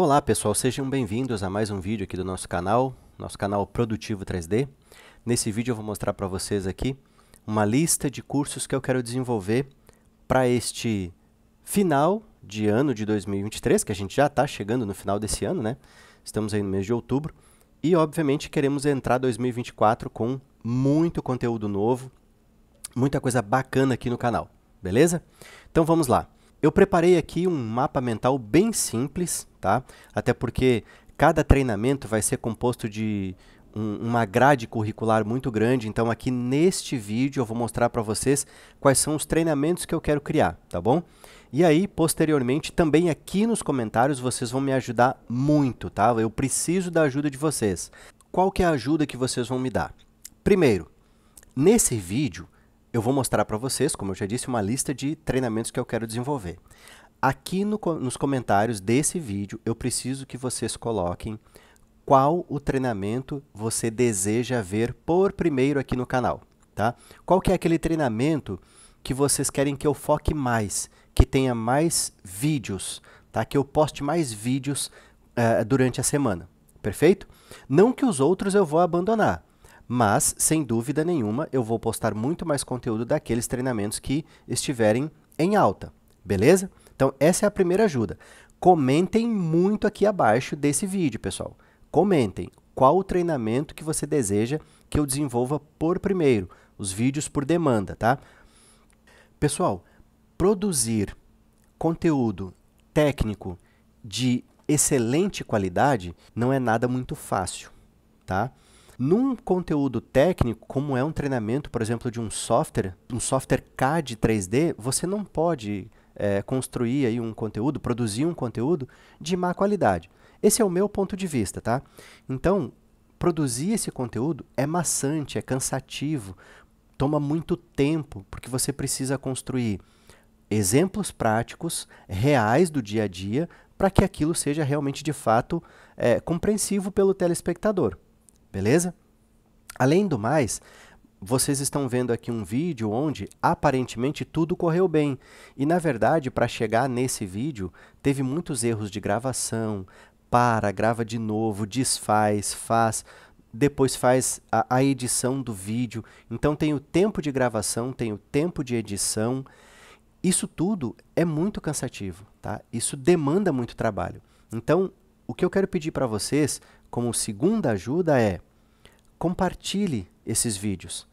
Olá pessoal, sejam bem-vindos a mais um vídeo aqui do nosso canal, nosso canal Produtivo 3D. Nesse vídeo eu vou mostrar para vocês aqui uma lista de cursos que eu quero desenvolver para este final de ano de 2023, que a gente já está chegando no final desse ano, né? Estamos aí no mês de outubro e obviamente queremos entrar 2024 com muito conteúdo novo, muita coisa bacana aqui no canal, beleza? Então vamos lá. Eu preparei aqui um mapa mental bem simples, tá? Até porque cada treinamento vai ser composto de uma grade curricular muito grande. Então, aqui neste vídeo, eu vou mostrar para vocês quais são os treinamentos que eu quero criar, tá bom? E aí, posteriormente, também aqui nos comentários, vocês vão me ajudar muito, tá? Eu preciso da ajuda de vocês. Qual que é a ajuda que vocês vão me dar? Primeiro, nesse vídeo, eu vou mostrar para vocês, como eu já disse, uma lista de treinamentos que eu quero desenvolver. Aqui no, nos comentários desse vídeo, eu preciso que vocês coloquem qual o treinamento você deseja ver por primeiro aqui no canal, tá? Qual que é aquele treinamento que vocês querem que eu foque mais, que tenha mais vídeos, tá? Que eu poste mais vídeos uh, durante a semana, perfeito? Não que os outros eu vou abandonar, mas sem dúvida nenhuma eu vou postar muito mais conteúdo daqueles treinamentos que estiverem em alta, beleza? Então essa é a primeira ajuda. Comentem muito aqui abaixo desse vídeo, pessoal. Comentem qual o treinamento que você deseja que eu desenvolva por primeiro, os vídeos por demanda, tá? Pessoal, produzir conteúdo técnico de excelente qualidade não é nada muito fácil, tá? Num conteúdo técnico, como é um treinamento, por exemplo, de um software, um software CAD 3D, você não pode é, construir aí um conteúdo, produzir um conteúdo de má qualidade. Esse é o meu ponto de vista, tá? Então, produzir esse conteúdo é maçante, é cansativo, toma muito tempo, porque você precisa construir exemplos práticos, reais do dia a dia, para que aquilo seja realmente de fato é, compreensivo pelo telespectador. Beleza? Além do mais, vocês estão vendo aqui um vídeo onde aparentemente tudo correu bem. E na verdade, para chegar nesse vídeo, teve muitos erros de gravação. Para, grava de novo, desfaz, faz, depois faz a, a edição do vídeo. Então tem o tempo de gravação, tem o tempo de edição. Isso tudo é muito cansativo, tá? Isso demanda muito trabalho. Então, o que eu quero pedir para vocês como segunda ajuda é compartilhe esses vídeos.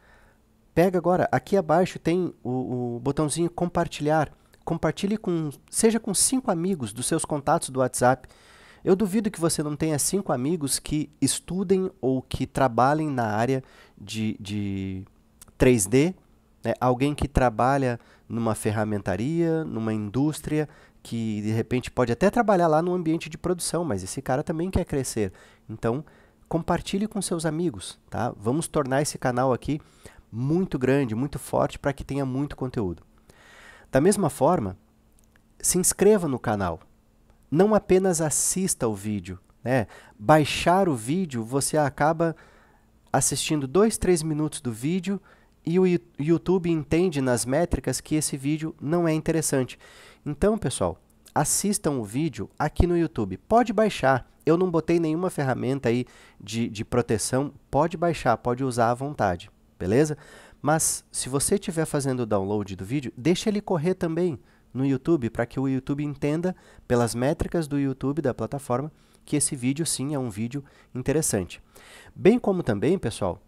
Pega agora, aqui abaixo tem o, o botãozinho compartilhar. Compartilhe com, seja com cinco amigos dos seus contatos do WhatsApp. Eu duvido que você não tenha cinco amigos que estudem ou que trabalhem na área de, de 3D. Né? Alguém que trabalha numa ferramentaria, numa indústria, que de repente pode até trabalhar lá no ambiente de produção, mas esse cara também quer crescer. Então, compartilhe com seus amigos, tá? Vamos tornar esse canal aqui muito grande, muito forte para que tenha muito conteúdo. Da mesma forma, se inscreva no canal. Não apenas assista o vídeo, né? Baixar o vídeo, você acaba assistindo dois, três minutos do vídeo e o YouTube entende nas métricas que esse vídeo não é interessante. Então, pessoal, assistam o vídeo aqui no YouTube. Pode baixar, eu não botei nenhuma ferramenta aí de, de proteção, pode baixar, pode usar à vontade, beleza? Mas se você estiver fazendo o download do vídeo, deixa ele correr também no YouTube, para que o YouTube entenda, pelas métricas do YouTube, da plataforma, que esse vídeo sim é um vídeo interessante. Bem como também, pessoal,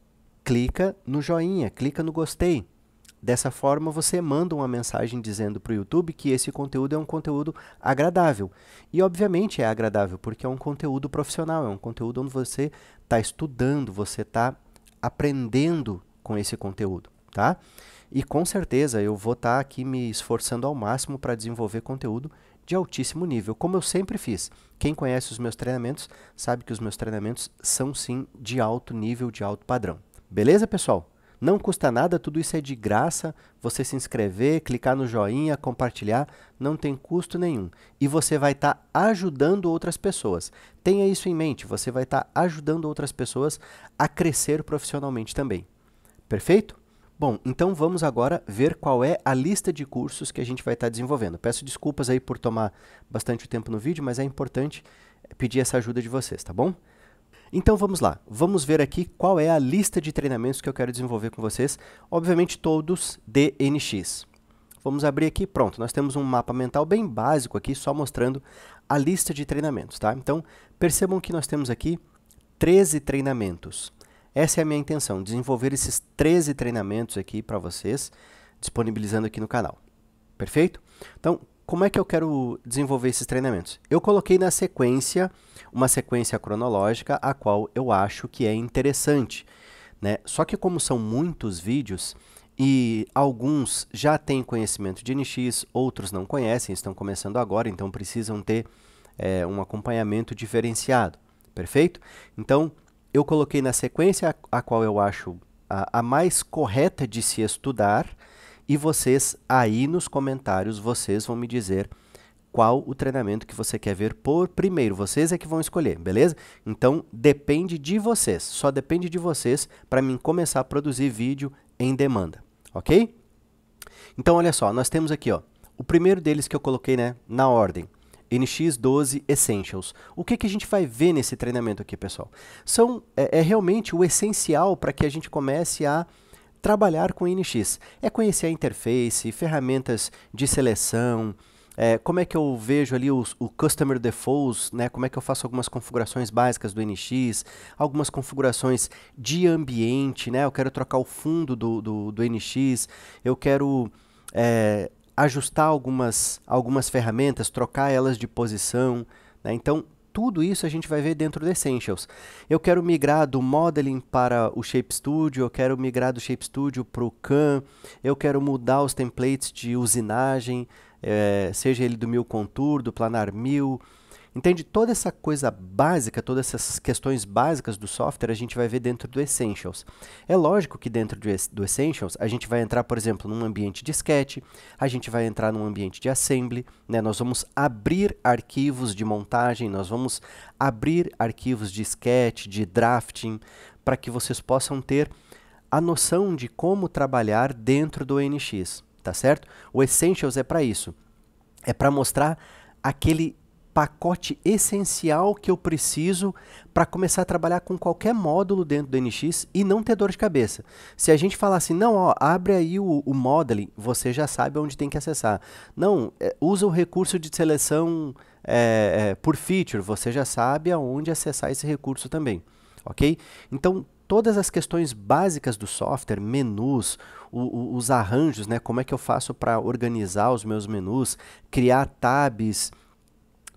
clica no joinha, clica no gostei. Dessa forma, você manda uma mensagem dizendo para o YouTube que esse conteúdo é um conteúdo agradável. E, obviamente, é agradável, porque é um conteúdo profissional, é um conteúdo onde você está estudando, você está aprendendo com esse conteúdo, tá? E com certeza eu vou estar tá aqui me esforçando ao máximo para desenvolver conteúdo de altíssimo nível, como eu sempre fiz. Quem conhece os meus treinamentos sabe que os meus treinamentos são sim de alto nível, de alto padrão. Beleza, pessoal? Não custa nada, tudo isso é de graça. Você se inscrever, clicar no joinha, compartilhar, não tem custo nenhum. E você vai estar tá ajudando outras pessoas. Tenha isso em mente, você vai estar tá ajudando outras pessoas a crescer profissionalmente também. Perfeito? Bom, então vamos agora ver qual é a lista de cursos que a gente vai estar tá desenvolvendo. Peço desculpas aí por tomar bastante tempo no vídeo, mas é importante pedir essa ajuda de vocês, tá bom? Então vamos lá, vamos ver aqui qual é a lista de treinamentos que eu quero desenvolver com vocês, obviamente todos de NX. Vamos abrir aqui, pronto, nós temos um mapa mental bem básico aqui, só mostrando a lista de treinamentos, tá? Então percebam que nós temos aqui 13 treinamentos. Essa é a minha intenção, desenvolver esses 13 treinamentos aqui para vocês, disponibilizando aqui no canal. Perfeito? Então, como é que eu quero desenvolver esses treinamentos? Eu coloquei na sequência, uma sequência cronológica, a qual eu acho que é interessante. Né? Só que como são muitos vídeos e alguns já têm conhecimento de NX, outros não conhecem, estão começando agora, então precisam ter é, um acompanhamento diferenciado, perfeito? Então, eu coloquei na sequência a, a qual eu acho a, a mais correta de se estudar, e vocês aí nos comentários, vocês vão me dizer qual o treinamento que você quer ver por primeiro. Vocês é que vão escolher, beleza? Então depende de vocês, só depende de vocês para mim começar a produzir vídeo em demanda, ok? Então olha só, nós temos aqui ó, o primeiro deles que eu coloquei né, na ordem, NX12 Essentials. O que, que a gente vai ver nesse treinamento aqui, pessoal? São, é, é realmente o essencial para que a gente comece a trabalhar com NX. É conhecer a interface, ferramentas de seleção, é, como é que eu vejo ali os, o Customer Defaults, né? como é que eu faço algumas configurações básicas do NX, algumas configurações de ambiente, né? eu quero trocar o fundo do, do, do NX, eu quero é, ajustar algumas, algumas ferramentas, trocar elas de posição. Né? Então, tudo isso a gente vai ver dentro do Essentials. Eu quero migrar do modeling para o Shape Studio, eu quero migrar do Shape Studio para o CAN, eu quero mudar os templates de usinagem, é, seja ele do Mil Contour, do Planar Mil, Entende? Toda essa coisa básica, todas essas questões básicas do software, a gente vai ver dentro do Essentials. É lógico que dentro do Essentials, a gente vai entrar, por exemplo, num ambiente de sketch, a gente vai entrar num ambiente de assembly, né? nós vamos abrir arquivos de montagem, nós vamos abrir arquivos de sketch, de drafting, para que vocês possam ter a noção de como trabalhar dentro do NX, tá certo? O Essentials é para isso. É para mostrar aquele pacote essencial que eu preciso para começar a trabalhar com qualquer módulo dentro do NX e não ter dor de cabeça. Se a gente falar assim, não, ó, abre aí o, o modeling, você já sabe onde tem que acessar. Não, é, usa o recurso de seleção é, é, por feature, você já sabe aonde acessar esse recurso também, ok? Então, todas as questões básicas do software, menus, o, o, os arranjos, né? Como é que eu faço para organizar os meus menus, criar tabs,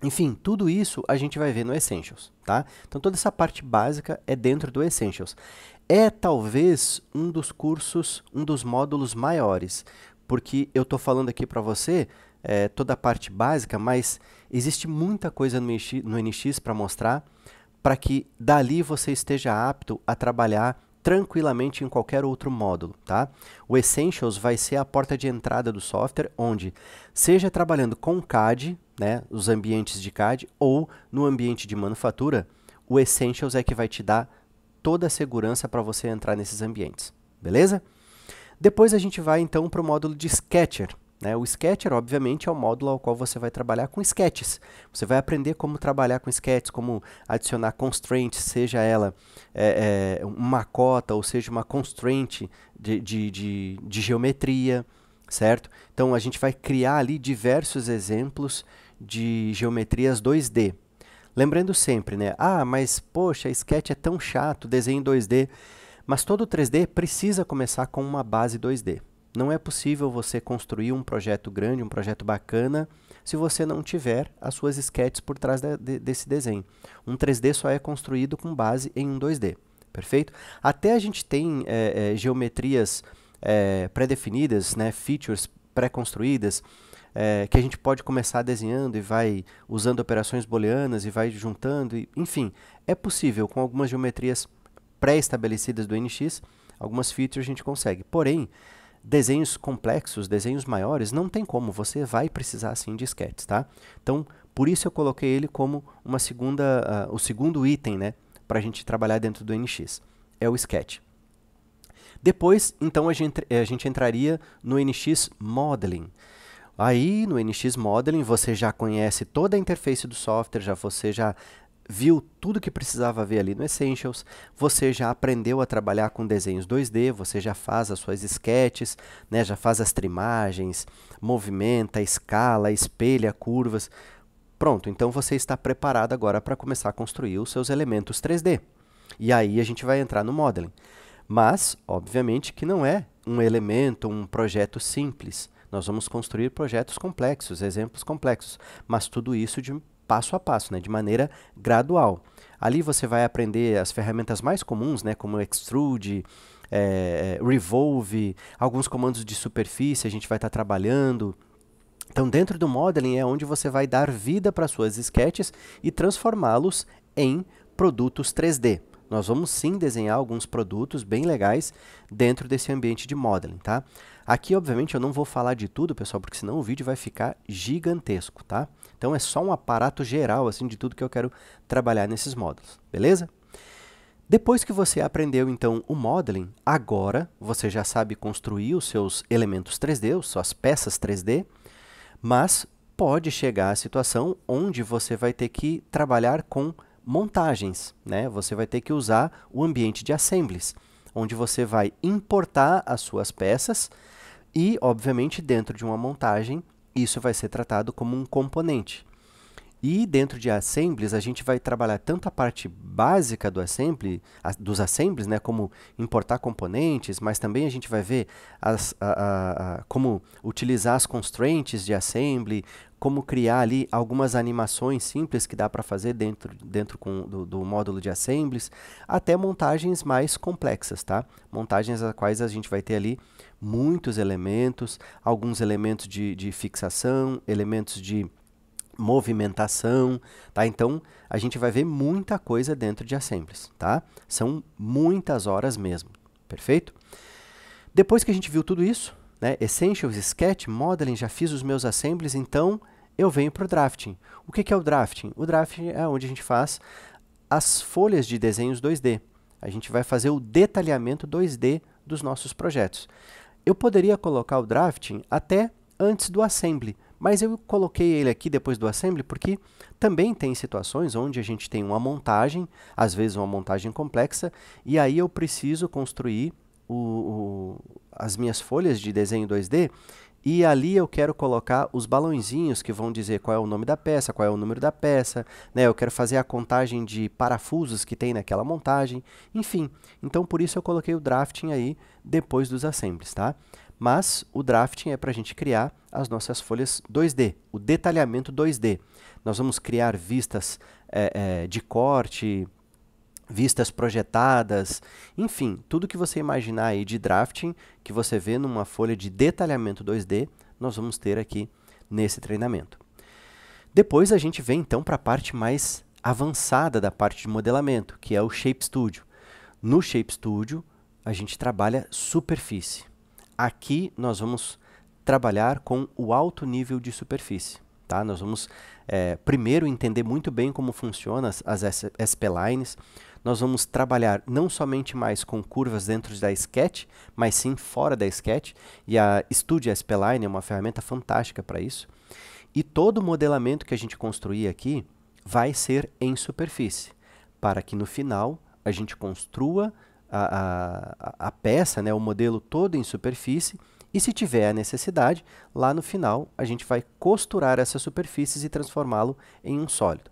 enfim, tudo isso a gente vai ver no Essentials, tá? Então toda essa parte básica é dentro do Essentials. É talvez um dos cursos, um dos módulos maiores, porque eu estou falando aqui para você é, toda a parte básica, mas existe muita coisa no, NX, no NX para mostrar, para que dali você esteja apto a trabalhar tranquilamente em qualquer outro módulo, tá? O Essentials vai ser a porta de entrada do software, onde seja trabalhando com CAD, né, os ambientes de CAD, ou no ambiente de manufatura, o Essentials é que vai te dar toda a segurança para você entrar nesses ambientes, beleza? Depois a gente vai então para o módulo de Sketcher. Né? O Sketcher, obviamente, é o módulo ao qual você vai trabalhar com sketches. Você vai aprender como trabalhar com sketches, como adicionar constraints, seja ela é, é, uma cota ou seja uma constraint de, de, de, de geometria, certo? Então a gente vai criar ali diversos exemplos de geometrias 2D. Lembrando sempre, né? Ah, mas poxa, sketch é tão chato, desenho 2D. Mas todo 3D precisa começar com uma base 2D. Não é possível você construir um projeto grande, um projeto bacana, se você não tiver as suas sketches por trás de, de, desse desenho. Um 3D só é construído com base em um 2D, perfeito? Até a gente tem é, é, geometrias é, pré-definidas, né, features pré-construídas, é, que a gente pode começar desenhando e vai usando operações booleanas e vai juntando, e, enfim, é possível com algumas geometrias pré-estabelecidas do NX, algumas features a gente consegue. Porém, desenhos complexos, desenhos maiores, não tem como, você vai precisar sim de sketches, tá? Então, por isso eu coloquei ele como uma segunda, uh, o segundo item, né, para a gente trabalhar dentro do NX, é o sketch. Depois, então, a gente, a gente entraria no NX Modeling. Aí no NX Modeling você já conhece toda a interface do software, já você já viu tudo que precisava ver ali no Essentials, você já aprendeu a trabalhar com desenhos 2D, você já faz as suas sketches, né, já faz as trimagens, movimenta, escala, espelha, curvas. Pronto, então você está preparado agora para começar a construir os seus elementos 3D. E aí a gente vai entrar no modeling. Mas, obviamente, que não é um elemento, um projeto simples. Nós vamos construir projetos complexos, exemplos complexos, mas tudo isso de passo a passo, né, de maneira gradual. Ali você vai aprender as ferramentas mais comuns, né, como extrude, é, revolve, alguns comandos de superfície a gente vai estar tá trabalhando. Então, dentro do modeling é onde você vai dar vida para suas sketches e transformá-los em produtos 3D. Nós vamos sim desenhar alguns produtos bem legais dentro desse ambiente de modeling, tá? Aqui, obviamente, eu não vou falar de tudo, pessoal, porque senão o vídeo vai ficar gigantesco, tá? Então é só um aparato geral, assim, de tudo que eu quero trabalhar nesses módulos, beleza? Depois que você aprendeu, então, o modeling, agora você já sabe construir os seus elementos 3D, as suas peças 3D, mas pode chegar a situação onde você vai ter que trabalhar com montagens, né? Você vai ter que usar o ambiente de assemblies, onde você vai importar as suas peças, e, obviamente, dentro de uma montagem, isso vai ser tratado como um componente. E dentro de assemblies, a gente vai trabalhar tanto a parte básica do assembly, a, dos assemblies, né, como importar componentes, mas também a gente vai ver as, a, a, como utilizar as constraints de assembly, como criar ali algumas animações simples que dá para fazer dentro, dentro com, do, do, módulo de assemblies, até montagens mais complexas, tá? Montagens as quais a gente vai ter ali muitos elementos, alguns elementos de, de fixação, elementos de movimentação, tá? Então, a gente vai ver muita coisa dentro de assemblies, tá? São muitas horas mesmo, perfeito? Depois que a gente viu tudo isso, né, Essentials, Sketch, Modeling, já fiz os meus assemblies, então eu venho para o Drafting. O que, que é o Drafting? O Drafting é onde a gente faz as folhas de desenhos 2D. A gente vai fazer o detalhamento 2D dos nossos projetos. Eu poderia colocar o Drafting até antes do Assembly, mas eu coloquei ele aqui depois do assembly porque também tem situações onde a gente tem uma montagem, às vezes uma montagem complexa, e aí eu preciso construir o, o, as minhas folhas de desenho 2D e ali eu quero colocar os balãozinhos que vão dizer qual é o nome da peça, qual é o número da peça, né? Eu quero fazer a contagem de parafusos que tem naquela montagem, enfim. Então por isso eu coloquei o drafting aí depois dos assembles, tá? Mas o drafting é para a gente criar as nossas folhas 2D, o detalhamento 2D. Nós vamos criar vistas é, é, de corte, vistas projetadas, enfim, tudo que você imaginar aí de drafting, que você vê numa folha de detalhamento 2D, nós vamos ter aqui nesse treinamento. Depois a gente vem então para a parte mais avançada da parte de modelamento, que é o Shape Studio. No Shape Studio, a gente trabalha superfície. Aqui nós vamos trabalhar com o alto nível de superfície. Tá? Nós vamos é, primeiro entender muito bem como funcionam as, as SP-Lines, nós vamos trabalhar não somente mais com curvas dentro da sketch, mas sim fora da sketch, e a Studio SPline é uma ferramenta fantástica para isso. E todo o modelamento que a gente construir aqui vai ser em superfície, para que no final a gente construa a, a, a peça, né, o modelo todo em superfície, e se tiver a necessidade, lá no final a gente vai costurar essas superfícies e transformá-lo em um sólido.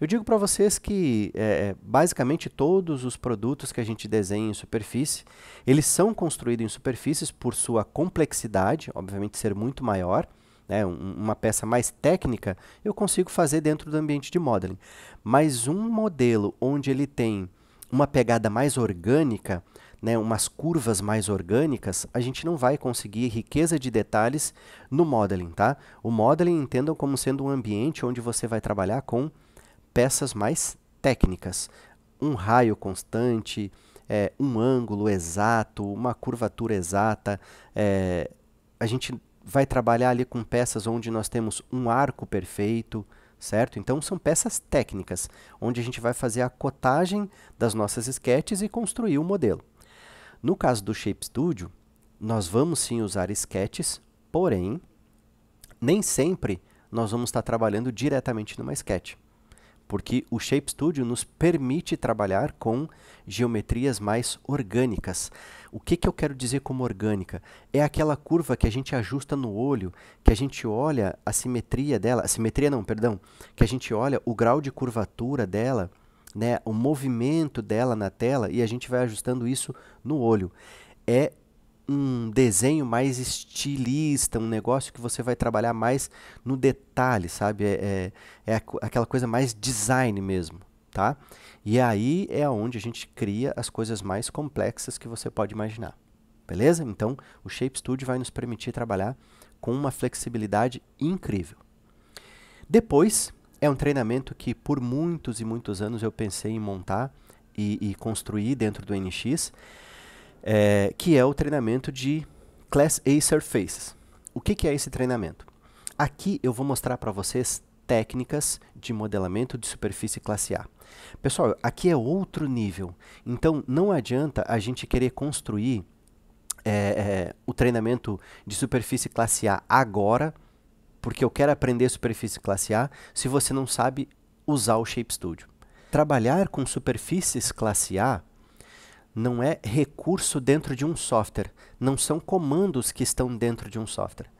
Eu digo para vocês que é, é, basicamente todos os produtos que a gente desenha em superfície, eles são construídos em superfícies por sua complexidade, obviamente ser muito maior, né, uma peça mais técnica, eu consigo fazer dentro do ambiente de modeling. Mas um modelo onde ele tem uma pegada mais orgânica, né, umas curvas mais orgânicas, a gente não vai conseguir riqueza de detalhes no modeling, tá? O modeling entendam como sendo um ambiente onde você vai trabalhar com peças mais técnicas. Um raio constante, é, um ângulo exato, uma curvatura exata. É, a gente vai trabalhar ali com peças onde nós temos um arco perfeito, certo? Então são peças técnicas, onde a gente vai fazer a cotagem das nossas sketches e construir o modelo. No caso do Shape Studio, nós vamos sim usar sketches, porém, nem sempre nós vamos estar trabalhando diretamente numa sketch porque o Shape Studio nos permite trabalhar com geometrias mais orgânicas. O que, que eu quero dizer como orgânica? É aquela curva que a gente ajusta no olho, que a gente olha a simetria dela, a simetria não, perdão, que a gente olha o grau de curvatura dela, né, o movimento dela na tela e a gente vai ajustando isso no olho. É um desenho mais estilista, um negócio que você vai trabalhar mais no detalhe, sabe? É, é, é, aquela coisa mais design mesmo, tá? E aí é onde a gente cria as coisas mais complexas que você pode imaginar, beleza? Então, o Shape Studio vai nos permitir trabalhar com uma flexibilidade incrível. Depois, é um treinamento que por muitos e muitos anos eu pensei em montar e, e construir dentro do NX, é, que é o treinamento de Class A Surfaces. O que, que é esse treinamento? Aqui eu vou mostrar para vocês técnicas de modelamento de superfície classe A. Pessoal, aqui é outro nível. Então, não adianta a gente querer construir é, é, o treinamento de superfície classe A agora, porque eu quero aprender superfície classe A, se você não sabe usar o Shape Studio. Trabalhar com superfícies classe A não é recurso dentro de um software, não são comandos que estão dentro de um software.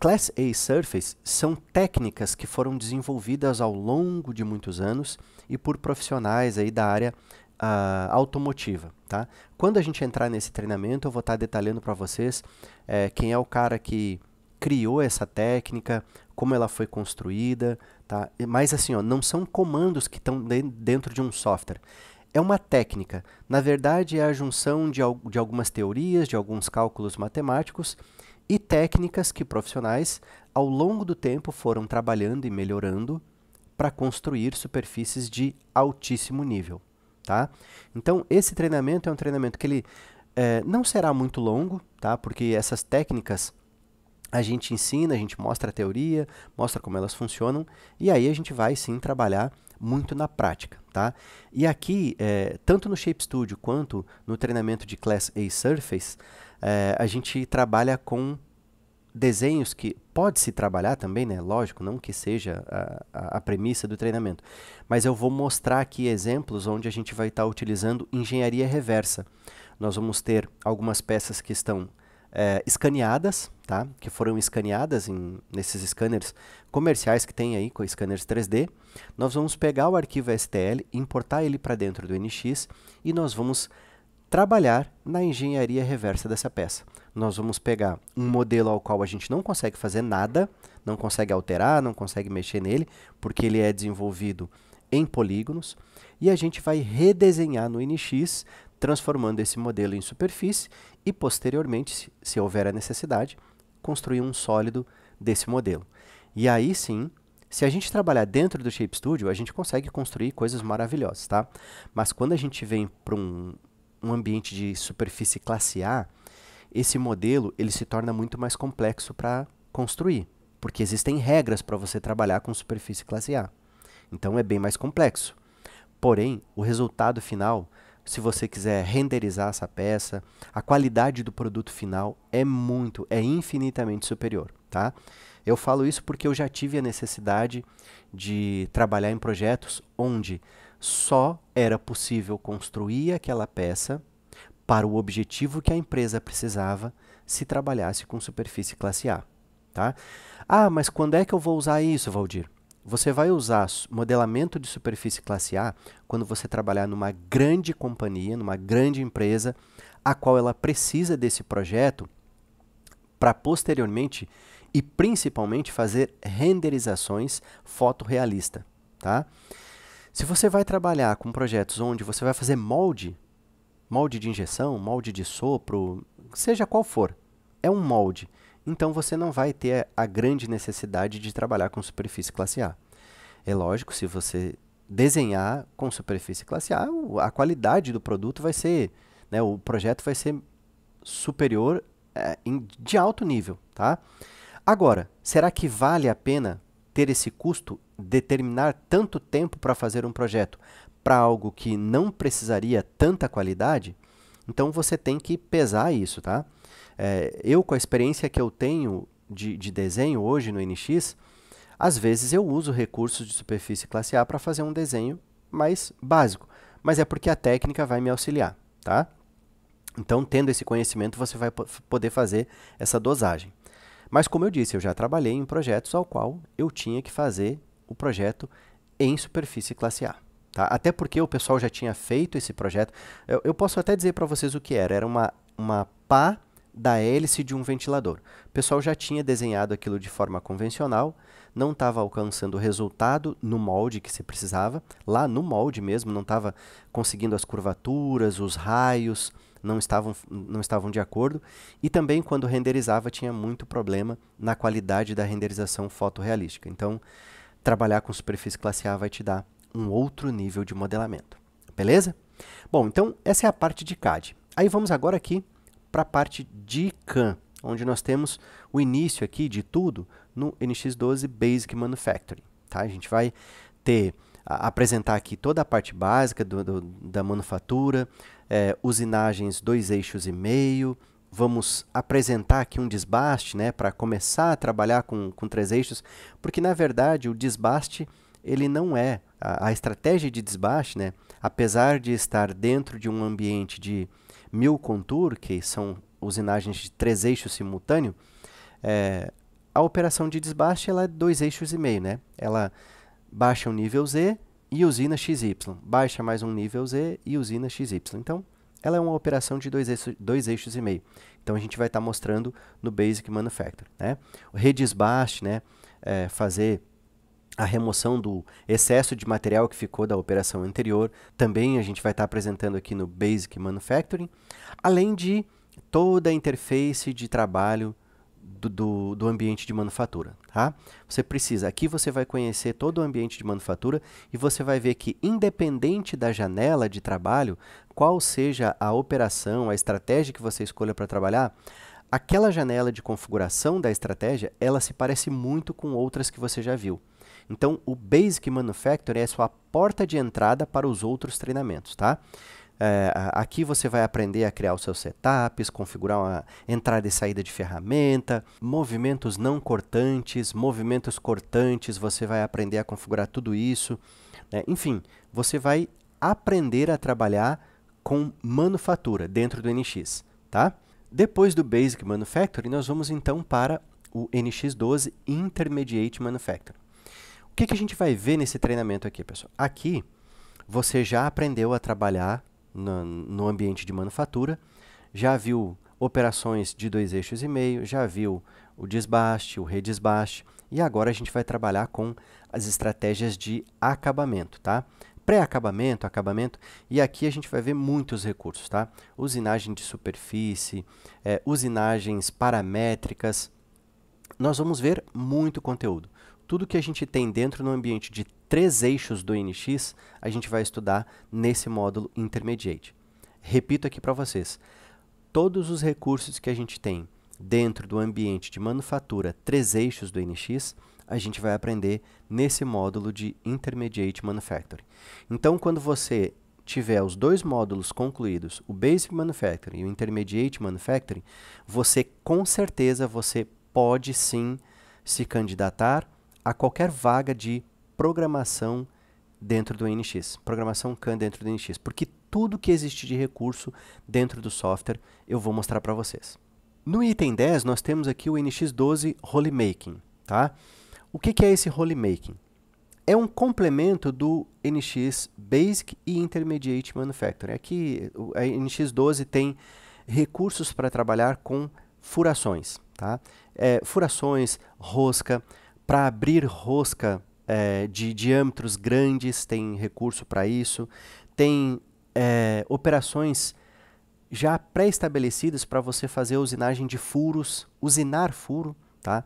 Class A Surface são técnicas que foram desenvolvidas ao longo de muitos anos e por profissionais aí da área uh, automotiva. Tá? Quando a gente entrar nesse treinamento, eu vou estar detalhando para vocês é, quem é o cara que criou essa técnica, como ela foi construída. Tá? Mas assim, ó, não são comandos que estão de dentro de um software é uma técnica. Na verdade, é a junção de, de algumas teorias, de alguns cálculos matemáticos e técnicas que profissionais, ao longo do tempo, foram trabalhando e melhorando para construir superfícies de altíssimo nível. Tá? Então, esse treinamento é um treinamento que ele é, não será muito longo, tá? porque essas técnicas a gente ensina, a gente mostra a teoria, mostra como elas funcionam, e aí a gente vai sim trabalhar muito na prática, tá? E aqui, é, tanto no Shape Studio quanto no treinamento de Class A Surface, é, a gente trabalha com desenhos que pode se trabalhar também, né? Lógico, não que seja a, a, a premissa do treinamento, mas eu vou mostrar aqui exemplos onde a gente vai estar tá utilizando engenharia reversa. Nós vamos ter algumas peças que estão é, escaneadas, tá? que foram escaneadas em, nesses scanners comerciais que tem aí, com scanners 3D. Nós vamos pegar o arquivo STL, importar ele para dentro do NX e nós vamos trabalhar na engenharia reversa dessa peça. Nós vamos pegar um modelo ao qual a gente não consegue fazer nada, não consegue alterar, não consegue mexer nele, porque ele é desenvolvido em polígonos, e a gente vai redesenhar no NX, transformando esse modelo em superfície e, posteriormente, se houver a necessidade, construir um sólido desse modelo. E aí sim, se a gente trabalhar dentro do Shape Studio, a gente consegue construir coisas maravilhosas, tá? Mas quando a gente vem para um, um ambiente de superfície classe A, esse modelo ele se torna muito mais complexo para construir, porque existem regras para você trabalhar com superfície classe A. Então é bem mais complexo. Porém, o resultado final se você quiser renderizar essa peça, a qualidade do produto final é muito, é infinitamente superior, tá? Eu falo isso porque eu já tive a necessidade de trabalhar em projetos onde só era possível construir aquela peça para o objetivo que a empresa precisava se trabalhasse com superfície classe A, tá? Ah, mas quando é que eu vou usar isso, Valdir? Você vai usar modelamento de superfície classe A quando você trabalhar numa grande companhia, numa grande empresa, a qual ela precisa desse projeto para posteriormente e principalmente fazer renderizações fotorrealista, tá? Se você vai trabalhar com projetos onde você vai fazer molde, molde de injeção, molde de sopro, seja qual for, é um molde então você não vai ter a grande necessidade de trabalhar com superfície classe A. É lógico, se você desenhar com superfície classe A, a qualidade do produto vai ser, né, o projeto vai ser superior é, em, de alto nível, tá? Agora, será que vale a pena ter esse custo, determinar tanto tempo para fazer um projeto para algo que não precisaria tanta qualidade? Então você tem que pesar isso, tá? É, eu, com a experiência que eu tenho de, de desenho hoje no NX, às vezes eu uso recursos de superfície classe A para fazer um desenho mais básico, mas é porque a técnica vai me auxiliar, tá? Então, tendo esse conhecimento, você vai poder fazer essa dosagem. Mas como eu disse, eu já trabalhei em projetos ao qual eu tinha que fazer o projeto em superfície classe A. Tá? Até porque o pessoal já tinha feito esse projeto. Eu, eu posso até dizer para vocês o que era. Era uma, uma pá da hélice de um ventilador. O pessoal já tinha desenhado aquilo de forma convencional, não estava alcançando o resultado no molde que se precisava, lá no molde mesmo, não estava conseguindo as curvaturas, os raios, não estavam, não estavam de acordo, e também quando renderizava tinha muito problema na qualidade da renderização fotorrealística. Então, trabalhar com superfície classe A vai te dar um outro nível de modelamento. Beleza? Bom, então essa é a parte de CAD. Aí vamos agora aqui para a parte de CAN, onde nós temos o início aqui de tudo no NX12 Basic Manufacturing. Tá? A gente vai ter a, apresentar aqui toda a parte básica do, do, da manufatura, é, usinagens dois eixos e meio, vamos apresentar aqui um desbaste, né, para começar a trabalhar com, com três eixos, porque na verdade o desbaste ele não é a, a estratégia de desbaste, né, apesar de estar dentro de um ambiente de contour que são usinagens de três eixos simultâneo, é, a operação de desbaste ela é dois eixos e meio, né? Ela baixa um nível Z e usina XY, baixa mais um nível Z e usina XY. Então, ela é uma operação de dois eixos, dois eixos e meio. Então, a gente vai estar tá mostrando no Basic manufacturing né? O redesbaste, né? É, fazer a remoção do excesso de material que ficou da operação anterior, também a gente vai estar apresentando aqui no Basic Manufacturing, além de toda a interface de trabalho do, do, do, ambiente de manufatura. Tá? Você precisa, aqui você vai conhecer todo o ambiente de manufatura e você vai ver que, independente da janela de trabalho, qual seja a operação, a estratégia que você escolha para trabalhar, aquela janela de configuração da estratégia, ela se parece muito com outras que você já viu. Então, o Basic Manufacturing é a sua porta de entrada para os outros treinamentos, tá? É, aqui você vai aprender a criar os seus setups, configurar uma entrada e saída de ferramenta, movimentos não cortantes, movimentos cortantes, você vai aprender a configurar tudo isso. Né? Enfim, você vai aprender a trabalhar com manufatura dentro do NX, tá? Depois do Basic Manufacturing, nós vamos então para o NX12 Intermediate Manufacturing. O que, que a gente vai ver nesse treinamento aqui, pessoal? Aqui você já aprendeu a trabalhar no, no ambiente de manufatura, já viu operações de dois eixos e meio, já viu o desbaste, o redesbaste, e agora a gente vai trabalhar com as estratégias de acabamento, tá? Pré-acabamento, acabamento, e aqui a gente vai ver muitos recursos, tá? Usinagem de superfície, é, usinagens paramétricas, nós vamos ver muito conteúdo tudo que a gente tem dentro no ambiente de três eixos do NX, a gente vai estudar nesse módulo Intermediate. Repito aqui para vocês, todos os recursos que a gente tem dentro do ambiente de manufatura três eixos do NX, a gente vai aprender nesse módulo de Intermediate Manufacturing. Então, quando você tiver os dois módulos concluídos, o Basic Manufacturing e o Intermediate Manufacturing, você com certeza você pode sim se candidatar a qualquer vaga de programação dentro do NX, programação CAN dentro do NX, porque tudo que existe de recurso dentro do software eu vou mostrar para vocês. No item 10 nós temos aqui o NX12 Rolemaking, tá? O que, que é esse Rolemaking? É um complemento do NX Basic e Intermediate Manufacturing. Aqui o NX12 tem recursos para trabalhar com furações, tá? É, furações, rosca, para abrir rosca é, de diâmetros grandes, tem recurso para isso, tem é, operações já pré-estabelecidas para você fazer usinagem de furos, usinar furo, tá?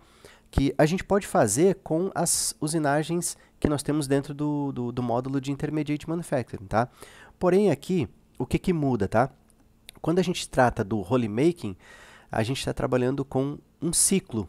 que a gente pode fazer com as usinagens que nós temos dentro do, do, do módulo de Intermediate Manufacturing. Tá? Porém, aqui, o que, que muda? Tá? Quando a gente trata do role making, a gente está trabalhando com um ciclo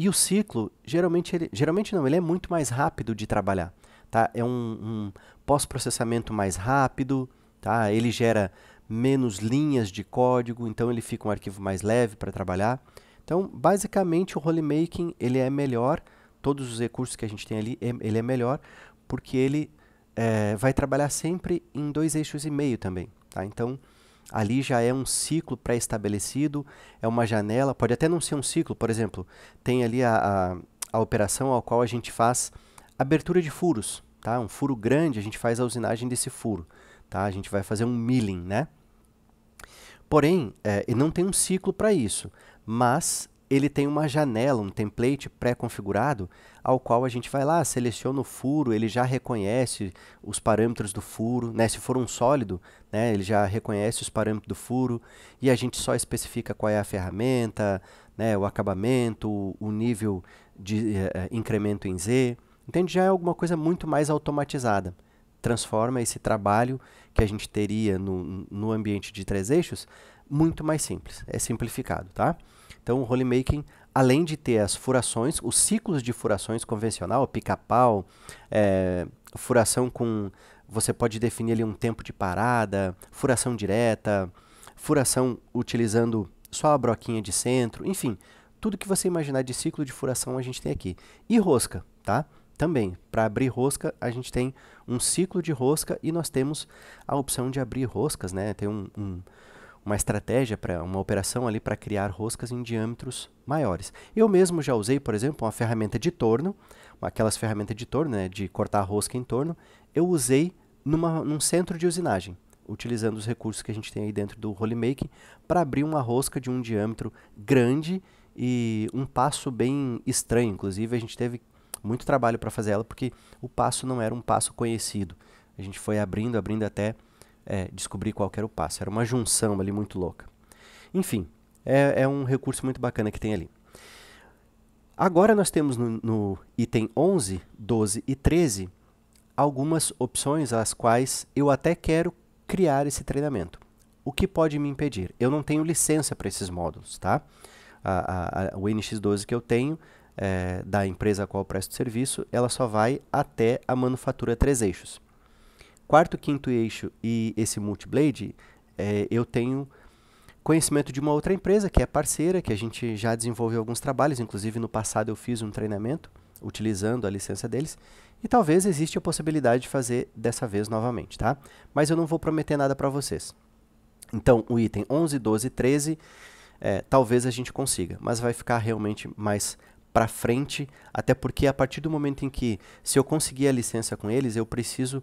e o ciclo, geralmente, ele, geralmente não, ele é muito mais rápido de trabalhar. Tá? É um, um pós-processamento mais rápido, tá? ele gera menos linhas de código, então ele fica um arquivo mais leve para trabalhar. Então, basicamente, o rolemaking ele é melhor, todos os recursos que a gente tem ali, é, ele é melhor, porque ele é, vai trabalhar sempre em dois eixos e meio também. Tá? Então, Ali já é um ciclo pré-estabelecido, é uma janela, pode até não ser um ciclo, por exemplo, tem ali a, a, a operação ao qual a gente faz abertura de furos, tá? Um furo grande, a gente faz a usinagem desse furo, tá? A gente vai fazer um milling, né? Porém, é, não tem um ciclo para isso, mas ele tem uma janela, um template pré-configurado, ao qual a gente vai lá, seleciona o furo, ele já reconhece os parâmetros do furo, né? Se for um sólido, né, ele já reconhece os parâmetros do furo e a gente só especifica qual é a ferramenta, né, o acabamento, o nível de eh, eh incremento em Z. Entende? Já é alguma coisa muito mais automatizada. Transforma esse trabalho que a gente teria no, no ambiente de três eixos muito mais simples. É simplificado, tá? Então, o making além de ter as furações, os ciclos de furações convencional, pica-pau, é, furação com. Você pode definir ali um tempo de parada, furação direta, furação utilizando só a broquinha de centro, enfim, tudo que você imaginar de ciclo de furação a gente tem aqui. E rosca, tá? Também, para abrir rosca, a gente tem um ciclo de rosca e nós temos a opção de abrir roscas, né? Tem um, um uma estratégia para uma operação ali para criar roscas em diâmetros maiores. Eu mesmo já usei, por exemplo, uma ferramenta de torno, aquelas ferramentas de torno, né, de cortar a rosca em torno, eu usei numa, num centro de usinagem, utilizando os recursos que a gente tem aí dentro do Rolemaking para abrir uma rosca de um diâmetro grande e um passo bem estranho. Inclusive, a gente teve muito trabalho para fazer ela porque o passo não era um passo conhecido. A gente foi abrindo, abrindo até é, descobrir qual era o passo. Era uma junção ali muito louca. Enfim, é, é um recurso muito bacana que tem ali. Agora nós temos no, no item 11, 12 e 13 algumas opções às quais eu até quero criar esse treinamento. O que pode me impedir? Eu não tenho licença para esses módulos, tá? A, a, a, o NX12 que eu tenho, é, da empresa a qual presto serviço, ela só vai até a manufatura três eixos quarto, quinto eixo e esse multiblade, é, eu tenho conhecimento de uma outra empresa que é parceira, que a gente já desenvolveu alguns trabalhos, inclusive no passado eu fiz um treinamento utilizando a licença deles, e talvez exista a possibilidade de fazer dessa vez novamente, tá? Mas eu não vou prometer nada para vocês. Então, o item 11, 12, 13, é, talvez a gente consiga, mas vai ficar realmente mais para frente, até porque a partir do momento em que, se eu conseguir a licença com eles, eu preciso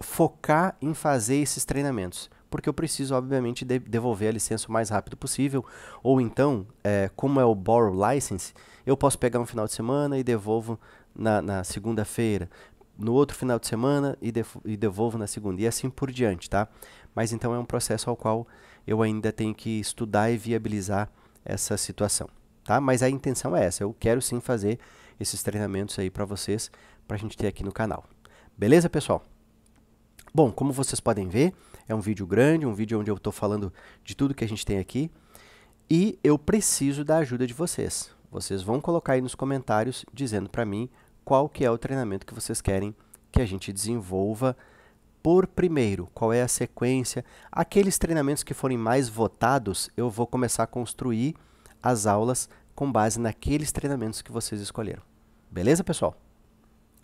focar em fazer esses treinamentos. Porque eu preciso, obviamente, de devolver a licença o mais rápido possível. Ou então, é, como é o Borrow License, eu posso pegar um final de semana e devolvo na, na segunda-feira. No outro final de semana e, e devolvo na segunda. E assim por diante, tá? Mas então é um processo ao qual eu ainda tenho que estudar e viabilizar essa situação, tá? Mas a intenção é essa. Eu quero sim fazer esses treinamentos aí para vocês, para a gente ter aqui no canal. Beleza, pessoal? Bom, como vocês podem ver, é um vídeo grande, um vídeo onde eu estou falando de tudo que a gente tem aqui. E eu preciso da ajuda de vocês. Vocês vão colocar aí nos comentários dizendo para mim qual que é o treinamento que vocês querem que a gente desenvolva por primeiro, qual é a sequência. Aqueles treinamentos que forem mais votados, eu vou começar a construir as aulas com base naqueles treinamentos que vocês escolheram. Beleza, pessoal?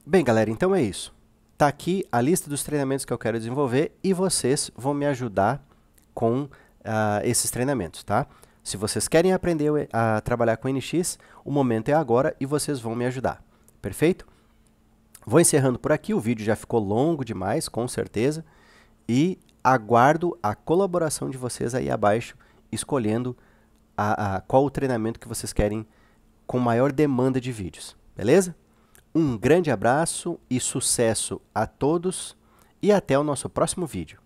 Bem, galera, então é isso. Está aqui a lista dos treinamentos que eu quero desenvolver e vocês vão me ajudar com uh, esses treinamentos, tá? Se vocês querem aprender a trabalhar com NX, o momento é agora e vocês vão me ajudar. Perfeito? Vou encerrando por aqui, o vídeo já ficou longo demais, com certeza, e aguardo a colaboração de vocês aí abaixo, escolhendo a, a, qual o treinamento que vocês querem com maior demanda de vídeos, beleza? Um grande abraço e sucesso a todos e até o nosso próximo vídeo.